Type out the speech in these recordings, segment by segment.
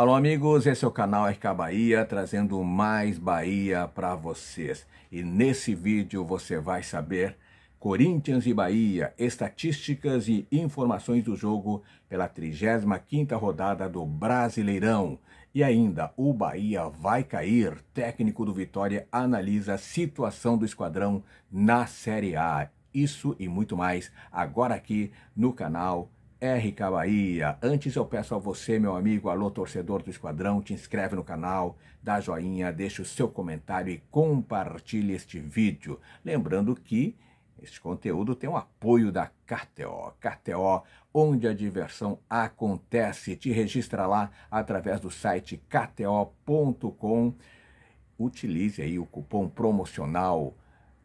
Alô, amigos, esse é o canal RK Bahia, trazendo mais Bahia para vocês. E nesse vídeo você vai saber Corinthians e Bahia, estatísticas e informações do jogo pela 35ª rodada do Brasileirão. E ainda, o Bahia vai cair. Técnico do Vitória analisa a situação do esquadrão na Série A. Isso e muito mais agora aqui no canal RK RK Bahia. Antes eu peço a você, meu amigo, alô torcedor do Esquadrão, te inscreve no canal, dá joinha, deixa o seu comentário e compartilhe este vídeo. Lembrando que este conteúdo tem o apoio da KTO. KTO, onde a diversão acontece. Te registra lá através do site kto.com. Utilize aí o cupom promocional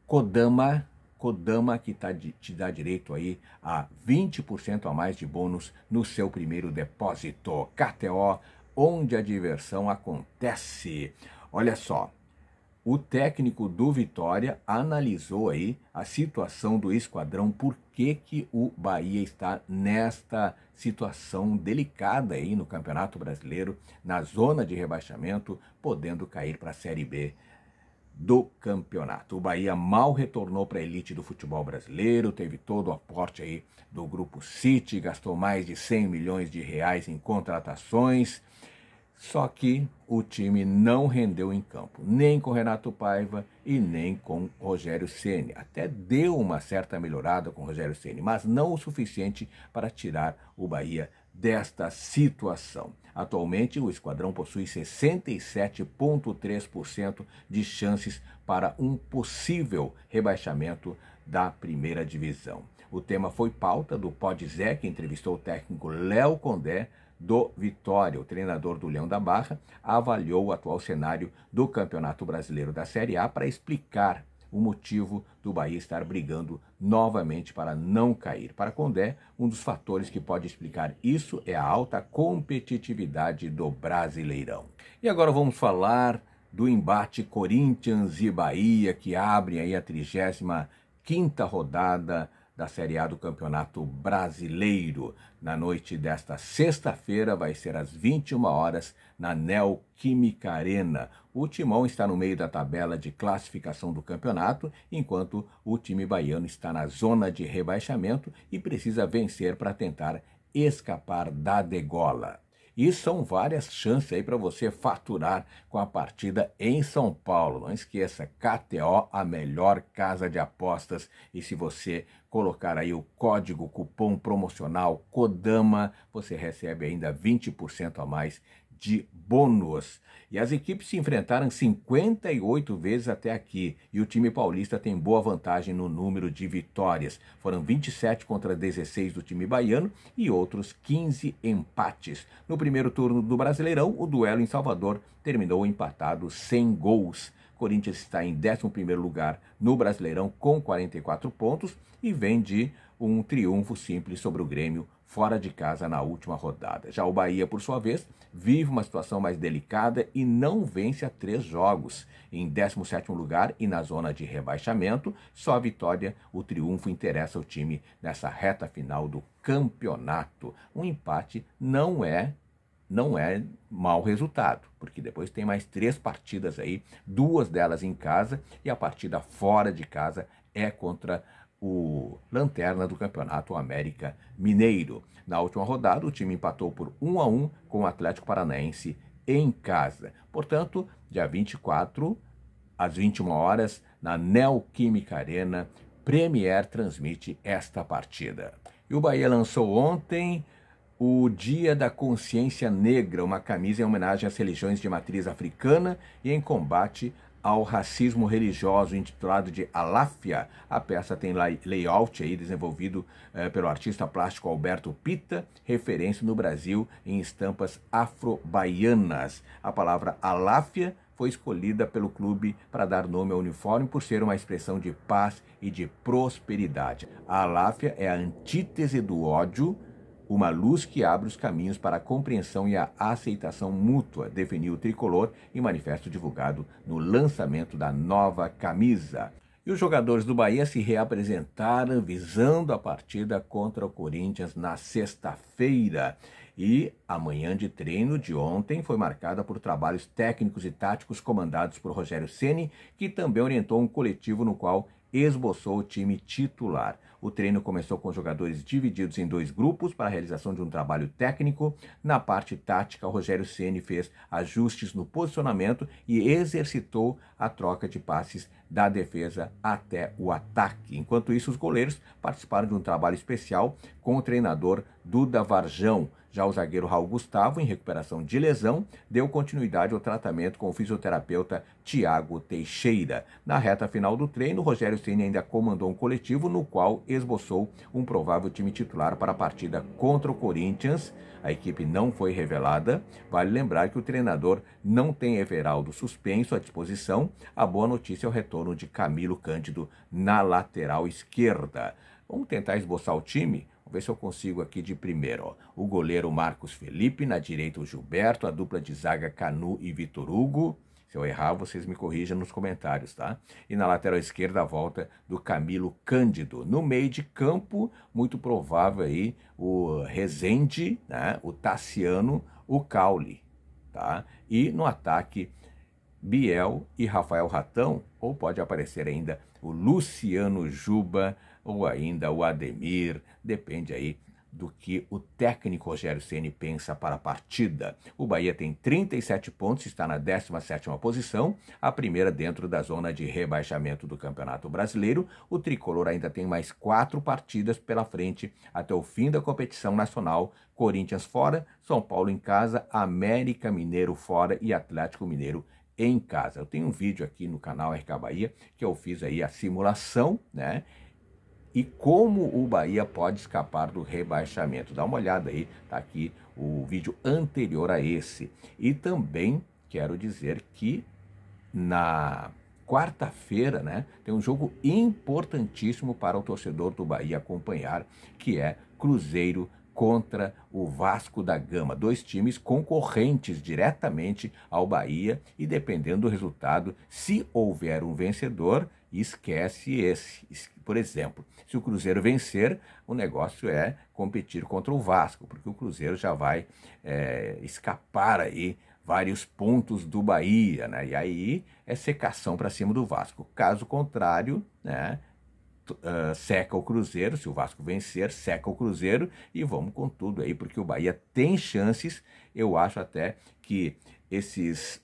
Kodama. Kodama, que tá, te dá direito aí a 20% a mais de bônus no seu primeiro depósito. KTO, onde a diversão acontece. Olha só, o técnico do Vitória analisou aí a situação do esquadrão, por que, que o Bahia está nesta situação delicada aí no Campeonato Brasileiro, na zona de rebaixamento, podendo cair para a Série B do campeonato. O Bahia mal retornou para a elite do futebol brasileiro, teve todo o aporte aí do grupo City, gastou mais de 100 milhões de reais em contratações. Só que o time não rendeu em campo, nem com Renato Paiva e nem com Rogério Ceni. Até deu uma certa melhorada com Rogério Ceni, mas não o suficiente para tirar o Bahia desta situação. Atualmente, o esquadrão possui 67,3% de chances para um possível rebaixamento da primeira divisão. O tema foi pauta do Podzé, que entrevistou o técnico Léo Condé do Vitória. O treinador do Leão da Barra avaliou o atual cenário do Campeonato Brasileiro da Série A para explicar o motivo do Bahia estar brigando novamente para não cair. Para Condé, um dos fatores que pode explicar isso é a alta competitividade do Brasileirão. E agora vamos falar do embate Corinthians e Bahia que abre aí a 35ª rodada da Série A do Campeonato Brasileiro. Na noite desta sexta-feira, vai ser às 21 horas, na Neoquímica Arena. O Timão está no meio da tabela de classificação do campeonato, enquanto o time baiano está na zona de rebaixamento e precisa vencer para tentar escapar da degola. E são várias chances aí para você faturar com a partida em São Paulo. Não esqueça, KTO, a melhor casa de apostas. E se você colocar aí o código cupom promocional CODAMA, você recebe ainda 20% a mais de bônus. E as equipes se enfrentaram 58 vezes até aqui, e o time paulista tem boa vantagem no número de vitórias. Foram 27 contra 16 do time baiano e outros 15 empates. No primeiro turno do Brasileirão, o duelo em Salvador terminou empatado sem gols. Corinthians está em 11º lugar no Brasileirão com 44 pontos e vem de um triunfo simples sobre o Grêmio fora de casa na última rodada. Já o Bahia, por sua vez, vive uma situação mais delicada e não vence a três jogos. Em 17º lugar e na zona de rebaixamento, só a vitória, o triunfo interessa ao time nessa reta final do campeonato. Um empate não é não é mau resultado, porque depois tem mais três partidas aí, duas delas em casa e a partida fora de casa é contra o lanterna do Campeonato América Mineiro. Na última rodada, o time empatou por 1 a 1 com o Atlético Paranaense em casa. Portanto, dia 24 às 21 horas, na Neoquímica Arena, Premier transmite esta partida. E o Bahia lançou ontem o Dia da Consciência Negra, uma camisa em homenagem às religiões de matriz africana e em combate ao racismo religioso intitulado de Aláfia. A peça tem layout aí desenvolvido eh, pelo artista plástico Alberto Pita, referência no Brasil em estampas afro-baianas. A palavra Aláfia foi escolhida pelo clube para dar nome ao uniforme por ser uma expressão de paz e de prosperidade. A aláfia é a antítese do ódio uma luz que abre os caminhos para a compreensão e a aceitação mútua, definiu o tricolor em manifesto divulgado no lançamento da nova camisa. E os jogadores do Bahia se reapresentaram visando a partida contra o Corinthians na sexta-feira. E a manhã de treino de ontem foi marcada por trabalhos técnicos e táticos comandados por Rogério Ceni, que também orientou um coletivo no qual esboçou o time titular. O treino começou com jogadores divididos em dois grupos para a realização de um trabalho técnico. Na parte tática, Rogério Ceni fez ajustes no posicionamento e exercitou a troca de passes da defesa até o ataque. Enquanto isso, os goleiros participaram de um trabalho especial com o treinador Duda Varjão. Já o zagueiro Raul Gustavo, em recuperação de lesão, deu continuidade ao tratamento com o fisioterapeuta Tiago Teixeira. Na reta final do treino, Rogério Ceni ainda comandou um coletivo no qual esboçou um provável time titular para a partida contra o Corinthians. A equipe não foi revelada. Vale lembrar que o treinador não tem Everaldo suspenso à disposição. A boa notícia é o retorno de Camilo Cândido na lateral esquerda. Vamos tentar esboçar o time? Vamos ver se eu consigo aqui de primeiro. O goleiro Marcos Felipe, na direita o Gilberto, a dupla de zaga Canu e Vitor Hugo. Se eu errar, vocês me corrijam nos comentários, tá? E na lateral esquerda, a volta do Camilo Cândido. No meio de campo, muito provável aí o Rezende, né? o Tassiano, o Caule, tá? E no ataque, Biel e Rafael Ratão, ou pode aparecer ainda o Luciano Juba, ou ainda o Ademir, depende aí do que o técnico Rogério Ceni pensa para a partida. O Bahia tem 37 pontos, está na 17ª posição, a primeira dentro da zona de rebaixamento do Campeonato Brasileiro. O tricolor ainda tem mais quatro partidas pela frente até o fim da competição nacional. Corinthians fora, São Paulo em casa, América Mineiro fora e Atlético Mineiro em casa. Eu tenho um vídeo aqui no canal RK Bahia que eu fiz aí a simulação, né? e como o Bahia pode escapar do rebaixamento. Dá uma olhada aí, tá aqui o vídeo anterior a esse. E também quero dizer que na quarta-feira, né, tem um jogo importantíssimo para o torcedor do Bahia acompanhar, que é Cruzeiro contra o Vasco da Gama, dois times concorrentes diretamente ao Bahia e dependendo do resultado, se houver um vencedor, esquece esse. Por exemplo, se o Cruzeiro vencer, o negócio é competir contra o Vasco, porque o Cruzeiro já vai é, escapar aí vários pontos do Bahia, né? E aí é secação para cima do Vasco. Caso contrário, né? uh, seca o Cruzeiro, se o Vasco vencer, seca o Cruzeiro e vamos com tudo aí, porque o Bahia tem chances. Eu acho até que esses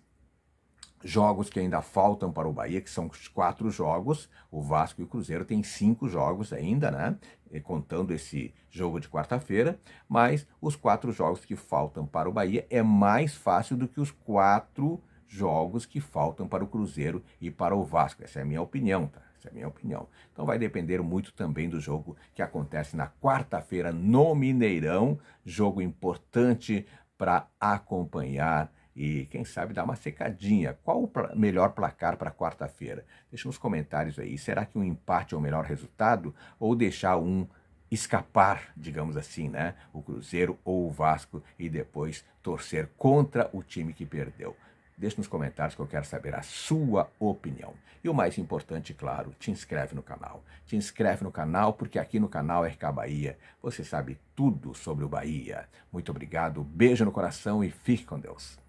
jogos que ainda faltam para o Bahia, que são os quatro jogos. O Vasco e o Cruzeiro têm cinco jogos ainda, né? Contando esse jogo de quarta-feira. Mas os quatro jogos que faltam para o Bahia é mais fácil do que os quatro jogos que faltam para o Cruzeiro e para o Vasco. Essa é a minha opinião, tá? Essa é a minha opinião. Então vai depender muito também do jogo que acontece na quarta-feira no Mineirão, jogo importante para acompanhar e quem sabe dar uma secadinha. Qual o melhor placar para quarta-feira? Deixa nos comentários aí. Será que um empate é o melhor resultado ou deixar um escapar, digamos assim, né? O Cruzeiro ou o Vasco e depois torcer contra o time que perdeu? Deixe nos comentários que eu quero saber a sua opinião. E o mais importante, claro, te inscreve no canal. Te inscreve no canal porque aqui no canal é RK Bahia você sabe tudo sobre o Bahia. Muito obrigado, beijo no coração e fique com Deus.